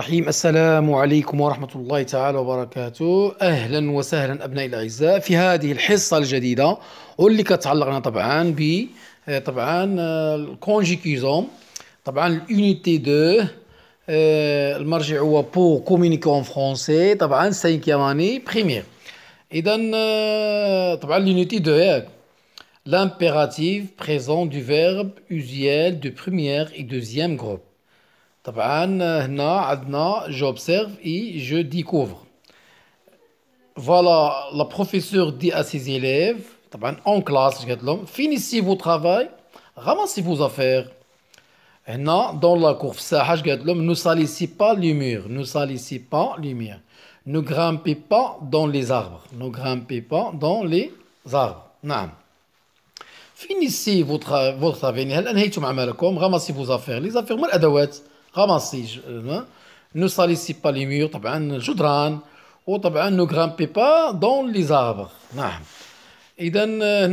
رحيم السلام عليكم ورحمة الله تعالى وبركاته أهلا وسهلا أبنائي الأعزاء في هذه الحصة الجديدة واللي كتعلقنا طبعا ب آه، طبعا آه، الكونجيكيزون طبعا الأونيتي آه، دو المرجع هو بو كومينيكي اون فرونسي طبعا سانكيام اني بريمير إذا طبعا الأونيتي دو ياك لامبيراتيف بريزون دو فيرب اوزيال دو première اي دوزيام جروب j'observe et je découvre. Voilà, la professeure dit à ses élèves, en classe, finissez vos travaux, ramassez vos affaires. Dans la cour, ne salissez pas les murs, ne salissez pas les murs. Ne grimpez pas dans les arbres, ne grimpez pas dans les arbres. Non. Finissez votre travail, ramassez vos affaires. Les affaires, les affaires, ramassé euh, hein. ne salissez pas les murs, ne grimpez pas dans les arbres. Et donc, euh,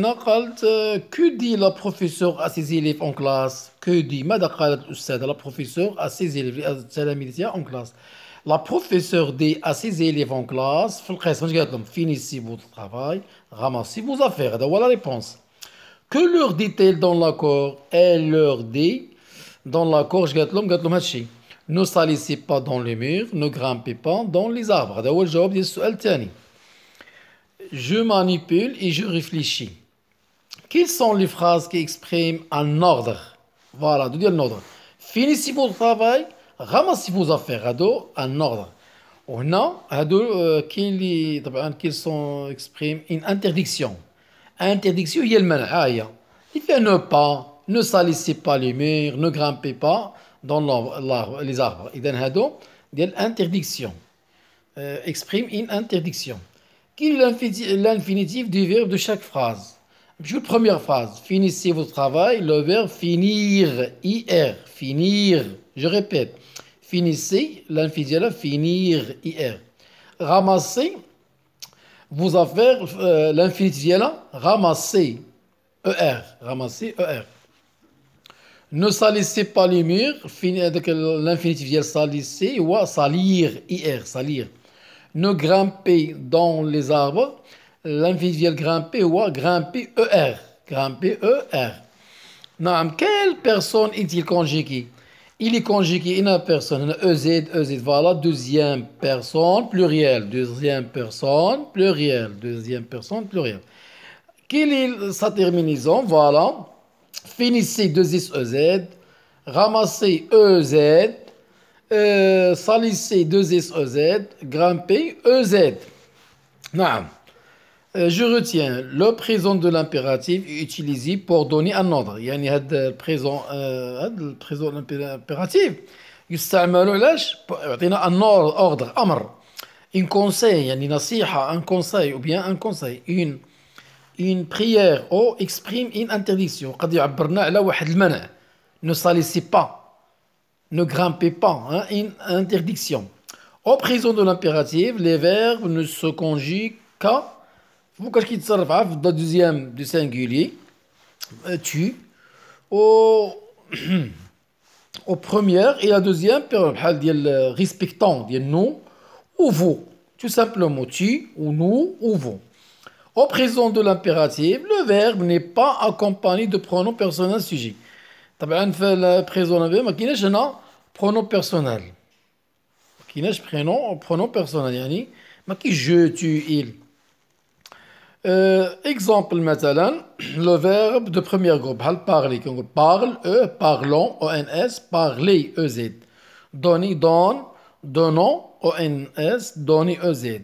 euh, que dit la professeure à ses élèves en classe que dit madame? la professeure à ses élèves en classe la professeure dit à ses élèves en classe finissez votre travail ramassez vos affaires Voilà la réponse que leur dit-elle dans l'accord elle leur dit dans la gorge, ne salissez pas dans les murs, ne grimpez pas dans les arbres. Je manipule et je réfléchis. Quelles sont les phrases qui expriment un ordre Voilà, de dire un ordre. Finissez votre travail, ramassez vos affaires, ado, un ordre. وهنا هادو كاين expriment طبعا une Interdiction, interdiction. y interdiction, هي المنع ها هي il fait un pas ne salissez pas les murs, ne grimpez pas dans les arbres. Et a une interdiction euh, exprime une interdiction. Quel est l'infinitif du verbe de chaque phrase Je première phrase, finissez votre travail, le verbe finir, IR, finir, je répète, finissez, l'infinitif finir, IR. Ramassez vous affaires, euh, l'infinitif ramasser, ER, ramasser, ER ne salissez pas les murs, l'infinitif salissez salisser ou salir, ir, salir. Ne grimpez dans les arbres, l'infinitif grimper ou grimper, er, grimper, er. quelle personne est-il conjugué Il est conjugué une personne, ez, e ez, voilà, deuxième personne, pluriel, deuxième personne, pluriel, deuxième personne, pluriel. Quelle est sa terminaison Voilà finissez 2SEZ, ramassez EZ, euh, salissez 2SEZ, grimpez EZ. Non. Euh, je retiens le présent de l'impératif utilisé pour donner un ordre. a هذا présent هذا البريزون impératif يستعمل علاش يعطينا un ordre un conseil un conseil ou bien un conseil une une prière ou oh, exprime une interdiction. Ne salissez pas, ne grimpez pas, hein, une interdiction. Au prison de l'impératif, les verbes ne se conjuguent qu'à. Vous qui hein, La deuxième du singulier, euh, tu. Au, au premier et la deuxième, respectant, nous ou vous. Tout simplement, tu ou nous ou vous. Au présent de l'impératif, le verbe n'est pas accompagné de pronom personnel sujet. T'as bien fait le présent de verbe, mais qui n'est pronom personnel Qui n'est prénom pronom personnel yani, Mais qui je, tu, il euh, Exemple, maintenant, le verbe de premier groupe, parler, parle, e, parlons, Doni, parler, ez. Donner, donne, s ons, donner, z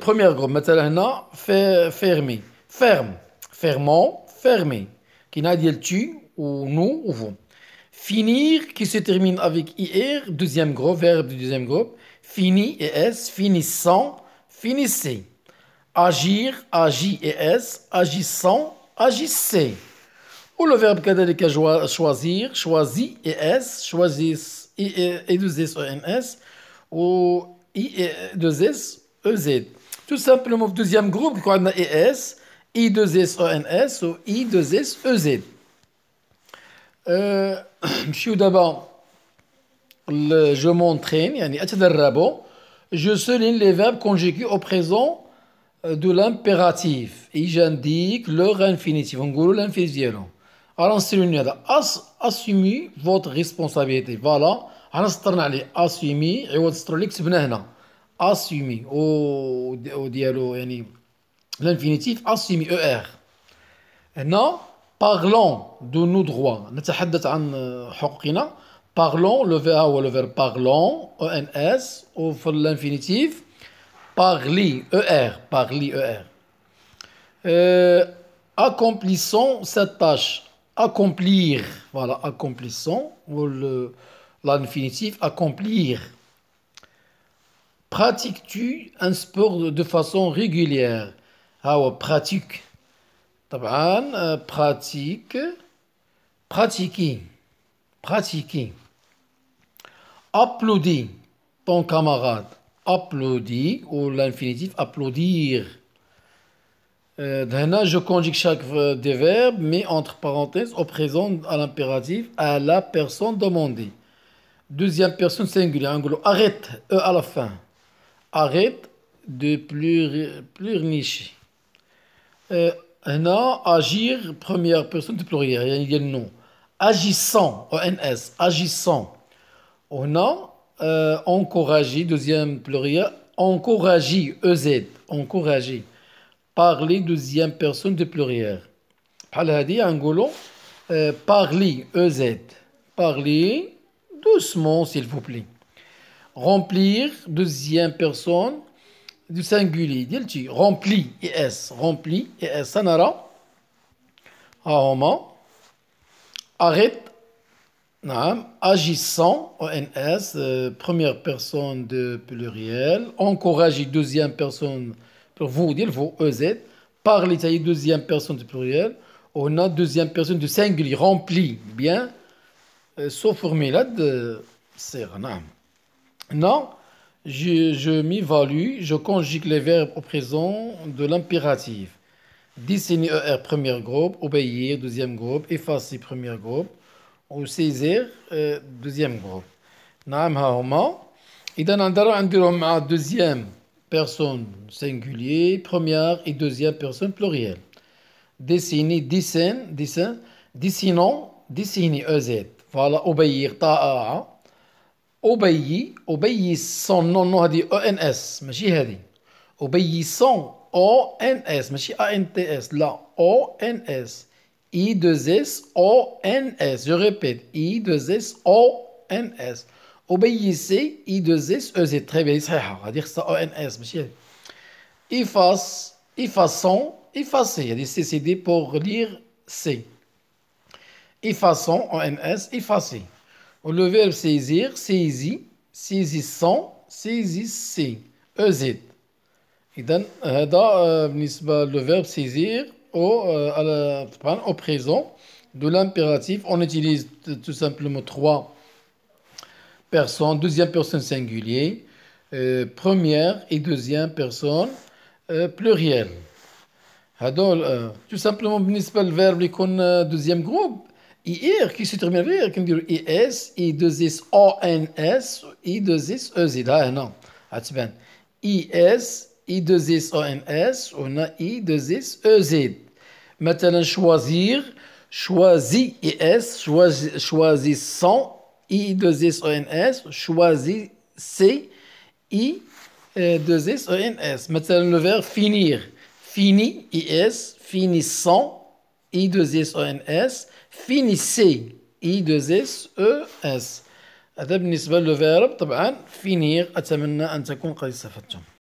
premier groupe fermé. Ferme. Ferme. ferme Qui Qui dit le tu ou nous ou vous. finir qui se termine avec ir, deuxième groupe, verbe du deuxième groupe, fini et s, finissant, finissez. Agir, agit et s, agissant, agissez. Ou le verbe cadalique choisir, choisi et s, choisissent et deux s, ou e n s, ou i et s, EZ. Tout simplement, le deuxième groupe, qu'on a ES, I2S-ENS e ou I2S-EZ. Euh, je d'abord, je m'entraîne, je souligne les verbes conjugués au présent euh, de l'impératif et j'indique leur infinitif. En gros, l'infinitif. Alors, c'est assumez votre responsabilité. Voilà. Alors, assumez et votre Assumé au, dialogue, l'infinitif assumé er. Maintenant, parlons de nos droits. Euh, parlons, le verbe ou le verbe parlons, ens, ou l'infinitif, parli, er, parli, er. accomplissons cette tâche. Accomplir, voilà, accomplissons, ou l'infinitif, accomplir. Pratiques-tu un sport de façon régulière Ah, oh, pratique. Taban. Euh, pratique. Pratiquer. Pratiquer. Applaudis ton camarade. Applaudir. ou l'infinitif applaudir. Euh, Dana, je conjugue chaque des verbes, mais entre parenthèses, au présent à l'impératif, à la personne demandée. Deuxième personne singulière, arrête, e à la fin arrête de plur, plurnicher. Euh, agir première personne du pluriel Il y nom. agissant nom. Agissant, ONS. agissant On a encouragé deuxième pluriel encouragé ez encouragé parler deuxième personne de pluriel euh, e Parlez, Angolo, parler ez parler doucement s'il vous plaît remplir deuxième personne du singulier Dis-tu, rempli s, rempli ça? sanara, à arrête agissant ONS euh, première personne de pluriel encourager deuxième personne pour vous dire vous EZ parlez, deuxième personne du pluriel on a deuxième personne du singulier rempli bien euh, sauf sauf formulade c'est نعم non, je, m'y m'évalue, je conjugue les verbes au présent de l'impératif. Dessiner ER, premier groupe, obéir, deuxième groupe, effacer, premier groupe, ou saisir, euh, deuxième groupe. Naam haoma. Et dans la deuxième personne singulier, première et deuxième personne plurielle. Dessiner, dessin, dessin, dessiner, EZ. Voilà, obéir, t'a. أوبي أوبيسون نو نو هذه أو إن ONS ماشي هذه أوبيسون أو إن إس ماشي أ إن تي إس I 2 S ONS Je répète, I 2 S ONS N S. I 2 S EZ Très bien, on va dire ça O N S. Efface, effaçons, Il y a des CCD pour lire C. Effaçons, ONS N E euh, euh, le verbe saisir, saisi, saisissant, saisissez, EZ. Et هذا le verbe saisir au, présent de l'impératif. On utilise tout simplement trois personnes, deuxième personne singulier, euh, première et deuxième personne plurielle. Ah, tout simplement le verbe est deuxième groupe IR, qui se terminaria, que dire IS, I2S-ONS, I2S-EZ. Ah non, bine. IS, I2S-ONS, a I2S-EZ. Maintenant, choisir, choisis IS, choisi sans, I2S-ONS, choisis C, I2S-ONS. Maintenant, le verbe finir. Fini, IS, finissant, I2S-ONS. فينيسي اي دو اس او اس هذا بالنسبه للفيرب طبعا فينيغ اتمنى ان تكون قد استفدتم